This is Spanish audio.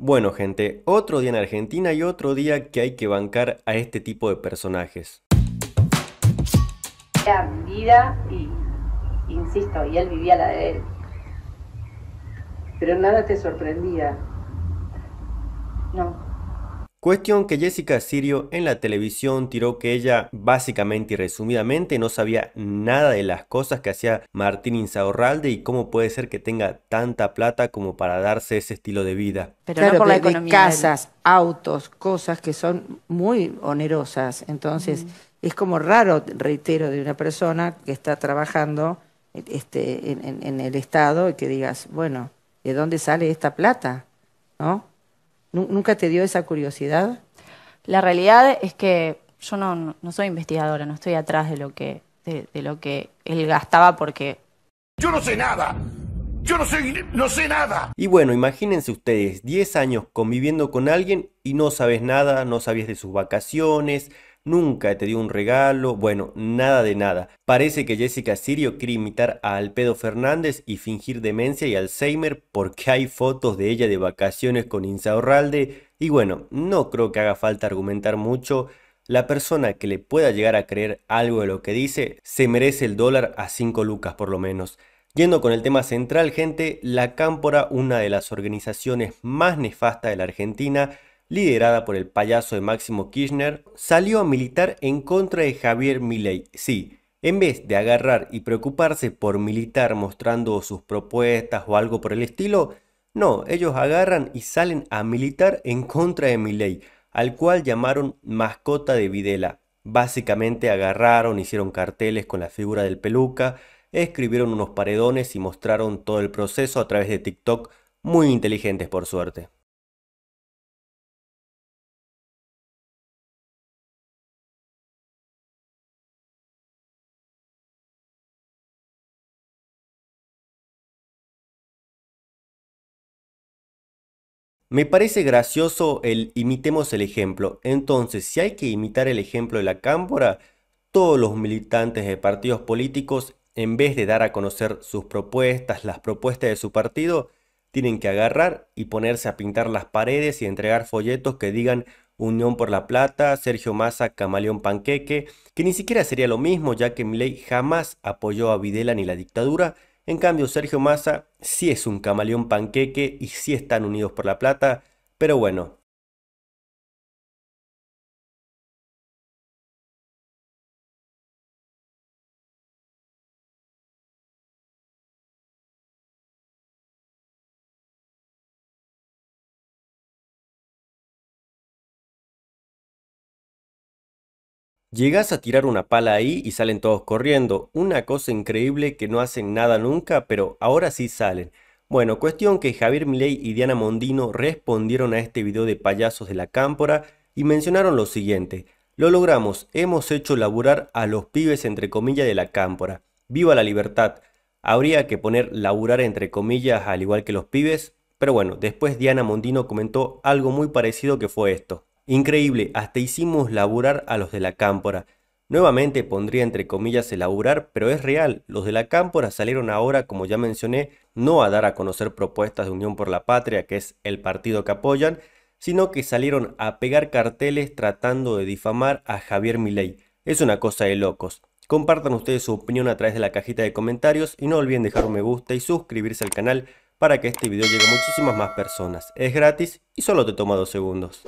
Bueno gente, otro día en Argentina y otro día que hay que bancar a este tipo de personajes. Era vida y, insisto, y él vivía la de él. Pero nada te sorprendía. No. Cuestión que Jessica Sirio en la televisión tiró que ella básicamente y resumidamente no sabía nada de las cosas que hacía Martín Insaurralde y cómo puede ser que tenga tanta plata como para darse ese estilo de vida. Pero no por la economía. casas, autos, cosas que son muy onerosas. Entonces, es como raro, reitero, de una persona que está trabajando este, en el Estado y que digas, bueno, ¿de dónde sale esta plata? ¿No? ¿Nunca te dio esa curiosidad? La realidad es que yo no, no soy investigadora, no estoy atrás de lo que de, lo que él gastaba porque yo no sé nada. Yo no sé no sé nada. Y bueno, imagínense ustedes 10 años conviviendo con alguien y no sabes nada, no sabías de sus vacaciones, nunca te dio un regalo, bueno, nada de nada. Parece que Jessica Sirio quiere imitar a Alpedo Fernández y fingir demencia y Alzheimer porque hay fotos de ella de vacaciones con Insaurralde y bueno, no creo que haga falta argumentar mucho. La persona que le pueda llegar a creer algo de lo que dice se merece el dólar a 5 lucas por lo menos. Yendo con el tema central, gente, la Cámpora, una de las organizaciones más nefastas de la Argentina, liderada por el payaso de Máximo Kirchner, salió a militar en contra de Javier Milei. Sí, en vez de agarrar y preocuparse por militar mostrando sus propuestas o algo por el estilo, no, ellos agarran y salen a militar en contra de Milei, al cual llamaron mascota de Videla. Básicamente agarraron, hicieron carteles con la figura del peluca, escribieron unos paredones y mostraron todo el proceso a través de TikTok, muy inteligentes por suerte. Me parece gracioso el imitemos el ejemplo. Entonces, si hay que imitar el ejemplo de la cámpora, todos los militantes de partidos políticos, en vez de dar a conocer sus propuestas, las propuestas de su partido, tienen que agarrar y ponerse a pintar las paredes y entregar folletos que digan Unión por la Plata, Sergio Massa, Camaleón Panqueque, que ni siquiera sería lo mismo ya que Milei jamás apoyó a Videla ni la dictadura, en cambio, Sergio Massa sí es un camaleón panqueque y sí están unidos por la plata, pero bueno, Llegas a tirar una pala ahí y salen todos corriendo. Una cosa increíble que no hacen nada nunca, pero ahora sí salen. Bueno, cuestión que Javier Milei y Diana Mondino respondieron a este video de payasos de la cámpora y mencionaron lo siguiente. Lo logramos, hemos hecho laburar a los pibes entre comillas de la cámpora. Viva la libertad. Habría que poner laburar entre comillas al igual que los pibes, pero bueno, después Diana Mondino comentó algo muy parecido que fue esto. Increíble, hasta hicimos laburar a los de la cámpora. Nuevamente pondría entre comillas el laburar, pero es real, los de la cámpora salieron ahora, como ya mencioné, no a dar a conocer propuestas de Unión por la Patria, que es el partido que apoyan, sino que salieron a pegar carteles tratando de difamar a Javier Milei. Es una cosa de locos. Compartan ustedes su opinión a través de la cajita de comentarios y no olviden dejar un me gusta y suscribirse al canal para que este video llegue a muchísimas más personas. Es gratis y solo te toma dos segundos.